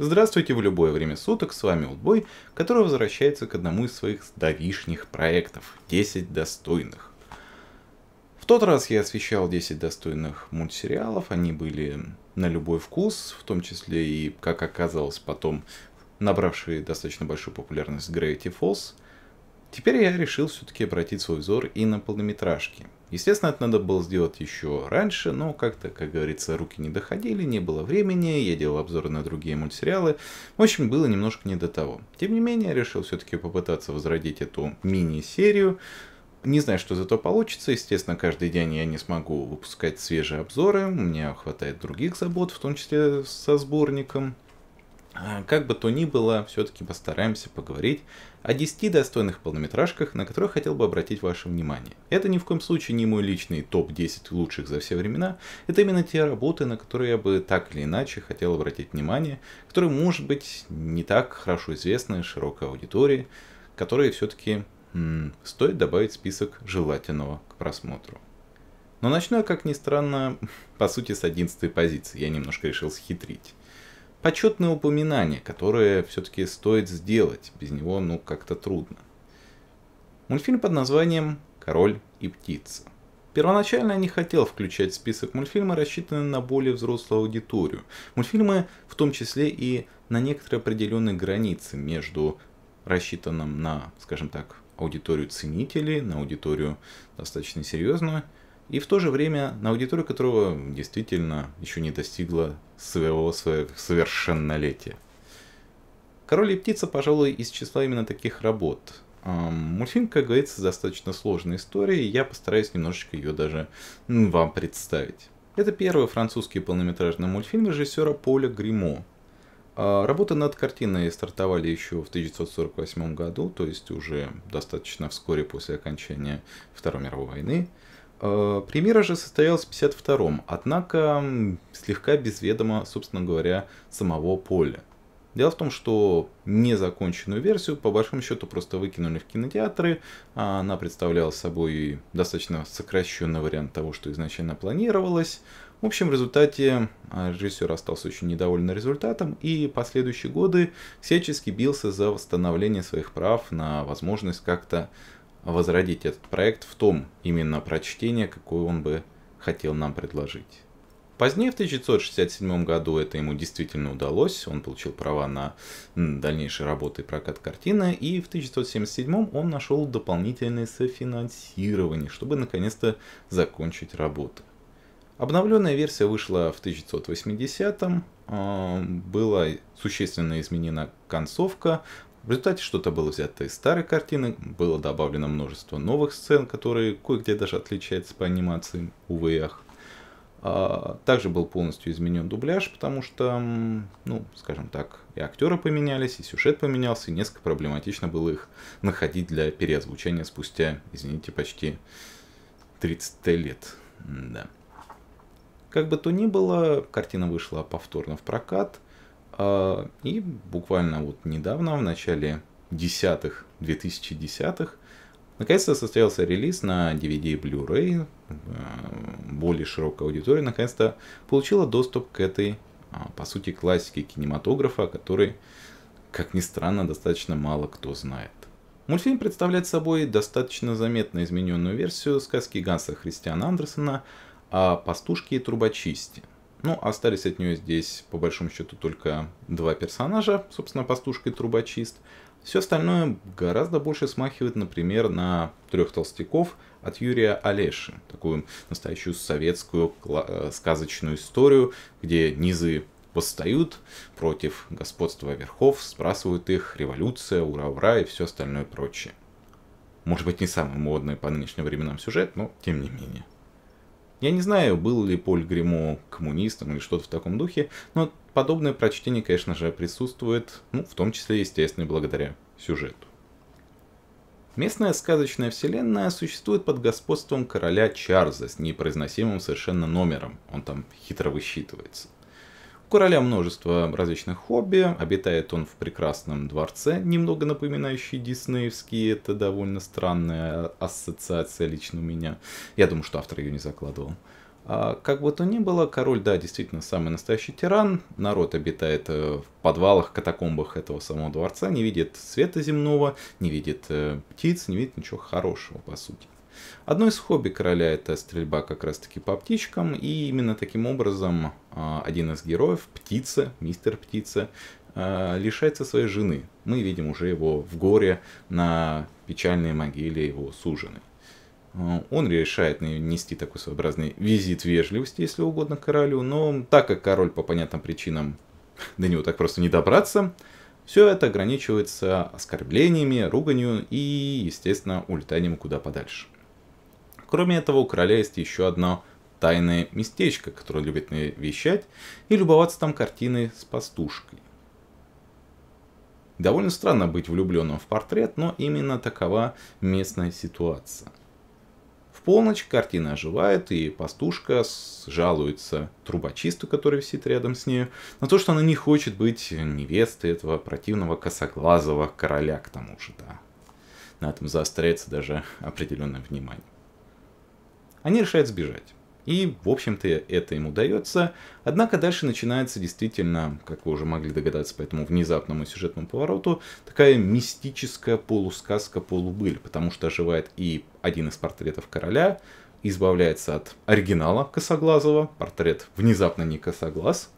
Здравствуйте в любое время суток, с вами Олдбой, который возвращается к одному из своих давишних проектов – 10 достойных. В тот раз я освещал 10 достойных мультсериалов, они были на любой вкус, в том числе и, как оказалось потом, набравшие достаточно большую популярность Gravity Falls. Теперь я решил все-таки обратить свой взор и на полнометражки – Естественно, это надо было сделать еще раньше, но как-то, как говорится, руки не доходили, не было времени, я делал обзоры на другие мультсериалы. В общем, было немножко не до того. Тем не менее, я решил все-таки попытаться возродить эту мини-серию. Не знаю, что зато получится. Естественно, каждый день я не смогу выпускать свежие обзоры. У меня хватает других забот, в том числе со сборником. А, как бы то ни было, все-таки постараемся поговорить о 10 достойных полнометражках, на которые хотел бы обратить ваше внимание. Это ни в коем случае не мой личный топ-10 лучших за все времена, это именно те работы, на которые я бы так или иначе хотел обратить внимание, которые, может быть, не так хорошо известны широкой аудитории, которые все-таки стоит добавить в список желательного к просмотру. Но начну я, как ни странно, по сути, с 11 позиции. Я немножко решил схитрить почетное упоминание, которое все-таки стоит сделать. Без него, ну, как-то трудно. Мультфильм под названием «Король и птица». Первоначально я не хотел включать в список мультфильмы, рассчитанные на более взрослую аудиторию. Мультфильмы в том числе и на некоторые определенные границы между рассчитанным на, скажем так, аудиторию ценителей, на аудиторию достаточно серьезную – и в то же время на аудиторию которого действительно еще не достигла своего совершеннолетия. «Король и птица», пожалуй, из числа именно таких работ. Мультфильм, как говорится, достаточно сложная история, и я постараюсь немножечко ее даже вам представить. Это первый французский полнометражный мультфильм режиссера Поля Гримо. А, работы над картиной стартовали еще в 1948 году, то есть уже достаточно вскоре после окончания Второй мировой войны. Э, Премьера же состоялась в 52-м, однако слегка без ведома, собственно говоря, самого Поля. Дело в том, что незаконченную версию, по большому счету, просто выкинули в кинотеатры. А, она представляла собой достаточно сокращенный вариант того, что изначально планировалось. В общем, в результате а, режиссер остался очень недоволен результатом, и последующие годы всячески бился за восстановление своих прав на возможность как-то возродить этот проект в том именно прочтении, какое он бы хотел нам предложить. Позднее, в 1967 году, это ему действительно удалось. Он получил права на дальнейшие работы и прокат картины. И в 1977 он нашел дополнительное софинансирование, чтобы наконец-то закончить работу. Обновленная версия вышла в 1980-м, э, была существенно изменена концовка, в результате что-то было взято из старой картины, было добавлено множество новых сцен, которые кое-где даже отличаются по анимации, увы и ах. Также был полностью изменен дубляж, потому что, ну, скажем так, и актеры поменялись, и сюжет поменялся, и несколько проблематично было их находить для переозвучения спустя, извините, почти 30 лет. Да. Как бы то ни было, картина вышла повторно в прокат – а, и буквально вот недавно, в начале десятых, 2010-х, наконец-то состоялся релиз на DVD Blu-ray. Э, более широкая аудитория наконец-то получила доступ к этой, а, по сути, классике кинематографа, который, как ни странно, достаточно мало кто знает. Мультфильм представляет собой достаточно заметно измененную версию сказки Ганса Христиана Андерсона о пастушке и трубочисте. Ну, остались от нее здесь, по большому счету, только два персонажа, собственно, пастушка и трубочист. Все остальное гораздо больше смахивает, например, на трех толстяков от Юрия Олеши. Такую настоящую советскую э, сказочную историю, где низы восстают против господства верхов, сбрасывают их, революция, ура-ура и все остальное прочее. Может быть, не самый модный по нынешним временам сюжет, но тем не менее. Я не знаю, был ли Поль Гримо коммунистом или что-то в таком духе, но подобное прочтение, конечно же, присутствует, ну, в том числе, естественно, благодаря сюжету. Местная сказочная вселенная существует под господством короля Чарльза с непроизносимым совершенно номером, он там хитро высчитывается короля множество различных хобби, обитает он в прекрасном дворце, немного напоминающий диснеевский, это довольно странная ассоциация лично у меня. Я думаю, что автор ее не закладывал. А Как бы то ни было, король, да, действительно самый настоящий тиран. Народ обитает э, в подвалах, катакомбах этого самого дворца, не видит света земного, не видит э, птиц, не видит ничего хорошего, по сути. Одно из хобби короля это стрельба как раз таки по птичкам, и именно таким образом а, один из героев, птица, мистер птица, а, лишается своей жены. Мы видим уже его в горе на печальной могиле его сужены. А, он решает нести такой своеобразный визит вежливости, если угодно, королю, но так как король по понятным причинам до него так просто не добраться, все это ограничивается оскорблениями, руганью и, естественно, улетанием куда подальше. Кроме этого, у короля есть еще одно тайное местечко, которое любит вещать и любоваться там картиной с пастушкой. Довольно странно быть влюбленным в портрет, но именно такова местная ситуация. В полночь картина оживает, и пастушка жалуется трубочисту, который сидит рядом с нею, на то, что она не хочет быть невестой этого противного косоглазого короля, к тому же, да. На этом заостряется даже определенное внимание. Они решают сбежать. И, в общем-то, это им удается. Однако дальше начинается действительно, как вы уже могли догадаться по этому внезапному сюжетному повороту, такая мистическая полусказка-полубыль, потому что оживает и один из портретов короля, избавляется от оригинала Косоглазого, портрет внезапно не Косоглаз,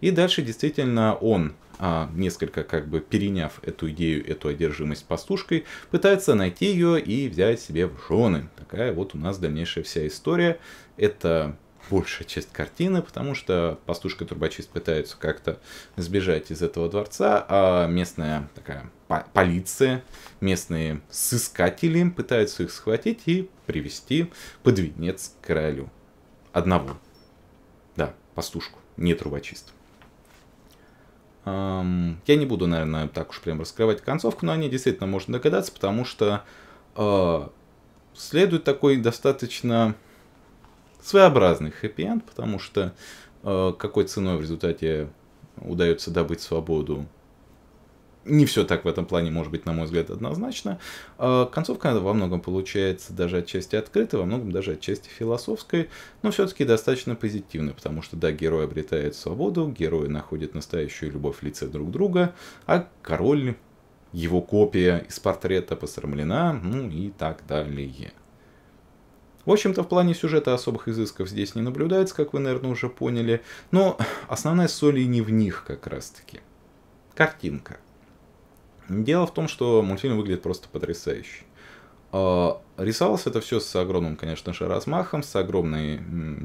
и дальше действительно он а, несколько как бы переняв эту идею, эту одержимость пастушкой, пытается найти ее и взять себе в жены. Такая вот у нас дальнейшая вся история. Это большая часть картины, потому что пастушка-трубачист пытаются как-то сбежать из этого дворца, а местная такая полиция, местные сыскатели пытаются их схватить и привести под венец к королю. Одного. Да, пастушку, не трубачиста. Я не буду, наверное, так уж прям раскрывать концовку, но они действительно можно догадаться, потому что э, следует такой достаточно своеобразный хэппи-энд, потому что э, какой ценой в результате удается добыть свободу не все так в этом плане, может быть, на мой взгляд, однозначно. А, концовка во многом получается даже отчасти открытой, во многом даже отчасти философской, но все-таки достаточно позитивной, потому что, да, герой обретает свободу, герои находят настоящую любовь в лице друг друга, а король, его копия из портрета посрамлена, ну и так далее. В общем-то, в плане сюжета особых изысков здесь не наблюдается, как вы, наверное, уже поняли, но основная соль и не в них как раз-таки. Картинка – Дело в том, что мультфильм выглядит просто потрясающе. А, рисовалось это все с огромным, конечно же, размахом, с огромной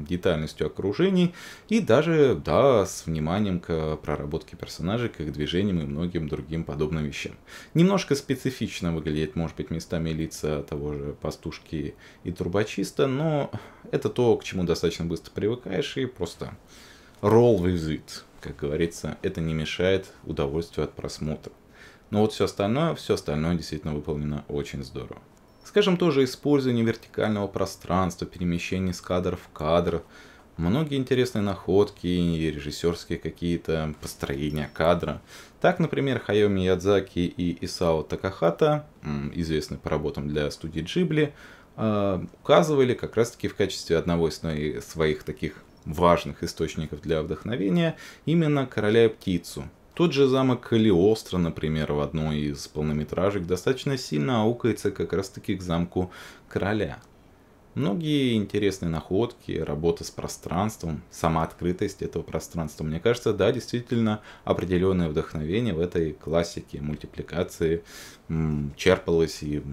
детальностью окружений и даже, да, с вниманием к проработке персонажей, к их движениям и многим другим подобным вещам. Немножко специфично выглядит, может быть, местами лица того же пастушки и трубочиста, но это то, к чему достаточно быстро привыкаешь и просто roll with it, как говорится, это не мешает удовольствию от просмотра. Но вот все остальное, все остальное действительно выполнено очень здорово. Скажем, тоже использование вертикального пространства, перемещение с кадра в кадр, многие интересные находки и режиссерские какие-то построения кадра. Так, например, Хайо Ядзаки и Исао Такахата, известные по работам для студии Джибли, а, указывали как раз-таки в качестве одного из своих таких важных источников для вдохновения именно короля и птицу, тот же замок Калиостро, например, в одной из полнометражек достаточно сильно аукается как раз-таки к замку короля. Многие интересные находки, работа с пространством, сама открытость этого пространства, мне кажется, да, действительно определенное вдохновение в этой классике мультипликации черпалось и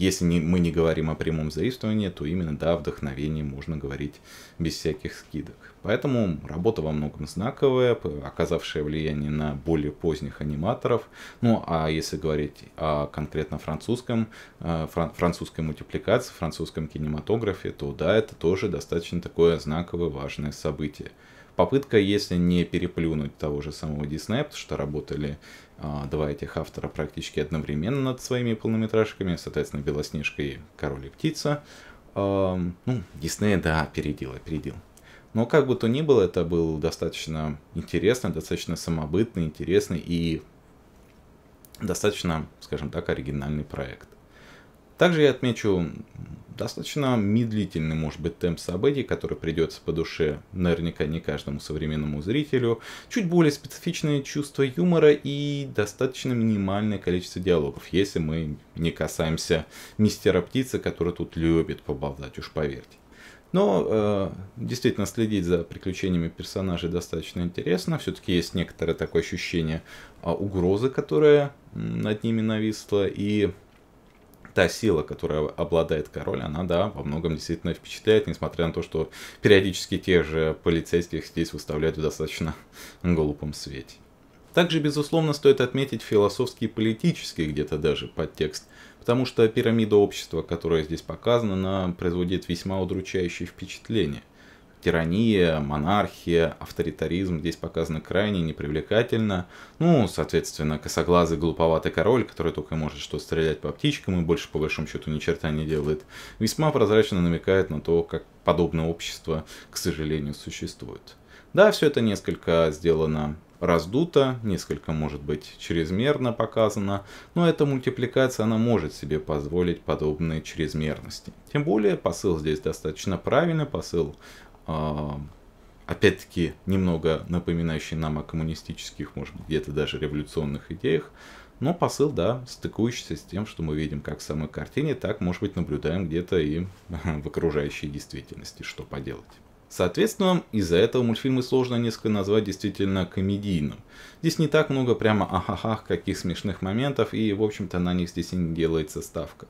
если не, мы не говорим о прямом заимствовании, то именно да, о вдохновении можно говорить без всяких скидок. Поэтому работа во многом знаковая, оказавшая влияние на более поздних аниматоров. Ну а если говорить о конкретно французском, э, французской мультипликации, французском кинематографе, то да, это тоже достаточно такое знаковое важное событие попытка, если не переплюнуть того же самого Disney, потому что работали а, два этих автора практически одновременно над своими полнометражками, соответственно, «Белоснежка» и «Король и птица». А, ну, Диснея, да, опередил, опередил. Но как бы то ни было, это был достаточно интересный, достаточно самобытный, интересный и достаточно, скажем так, оригинальный проект. Также я отмечу достаточно медлительный, может быть, темп событий, который придется по душе наверняка не каждому современному зрителю, чуть более специфичное чувство юмора и достаточно минимальное количество диалогов, если мы не касаемся мистера Птицы, который тут любит поболтать, уж поверьте. Но э, действительно следить за приключениями персонажей достаточно интересно. Все-таки есть некоторое такое ощущение э, угрозы, которая над ними нависла. И та сила, которая обладает король, она, да, во многом действительно впечатляет, несмотря на то, что периодически те же полицейских здесь выставляют в достаточно глупом свете. Также, безусловно, стоит отметить философский и политический где-то даже подтекст, потому что пирамида общества, которая здесь показана, она производит весьма удручающее впечатление тирания, монархия, авторитаризм здесь показаны крайне непривлекательно. Ну, соответственно, косоглазый глуповатый король, который только может что стрелять по птичкам и больше по большому счету ни черта не делает, весьма прозрачно намекает на то, как подобное общество, к сожалению, существует. Да, все это несколько сделано раздуто, несколько, может быть, чрезмерно показано, но эта мультипликация, она может себе позволить подобные чрезмерности. Тем более, посыл здесь достаточно правильный, посыл а, опять-таки немного напоминающий нам о коммунистических, может быть, где-то даже революционных идеях, но посыл, да, стыкующийся с тем, что мы видим как в самой картине, так, может быть, наблюдаем где-то и в окружающей действительности, что поделать. Соответственно, из-за этого мультфильмы сложно несколько назвать действительно комедийным. Здесь не так много прямо ахахах каких смешных моментов, и, в общем-то, на них здесь и не делается ставка.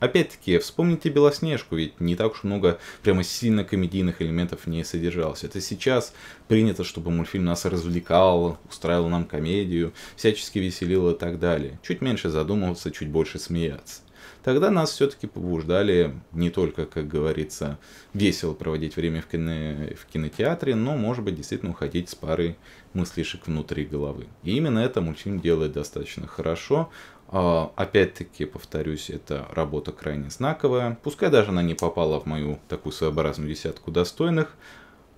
Опять-таки, вспомните Белоснежку, ведь не так уж много прямо сильно комедийных элементов в ней содержалось. Это сейчас принято, чтобы мультфильм нас развлекал, устраивал нам комедию, всячески веселил и так далее. Чуть меньше задумываться, чуть больше смеяться. Тогда нас все-таки побуждали не только, как говорится, весело проводить время в, кино, в кинотеатре, но, может быть, действительно уходить с пары мыслишек внутри головы. И именно это мультфильм делает достаточно хорошо. А, опять-таки, повторюсь, эта работа крайне знаковая. Пускай даже она не попала в мою такую своеобразную десятку достойных,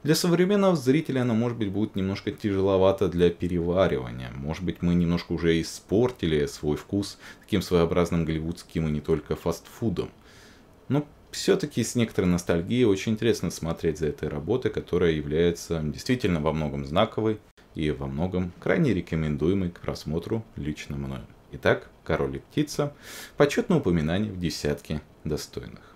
для современного зрителя она, может быть, будет немножко тяжеловато для переваривания. Может быть, мы немножко уже испортили свой вкус таким своеобразным голливудским и не только фастфудом. Но все-таки с некоторой ностальгией очень интересно смотреть за этой работой, которая является действительно во многом знаковой и во многом крайне рекомендуемой к просмотру лично мною. Итак, король и птица – почетное упоминание в десятке достойных.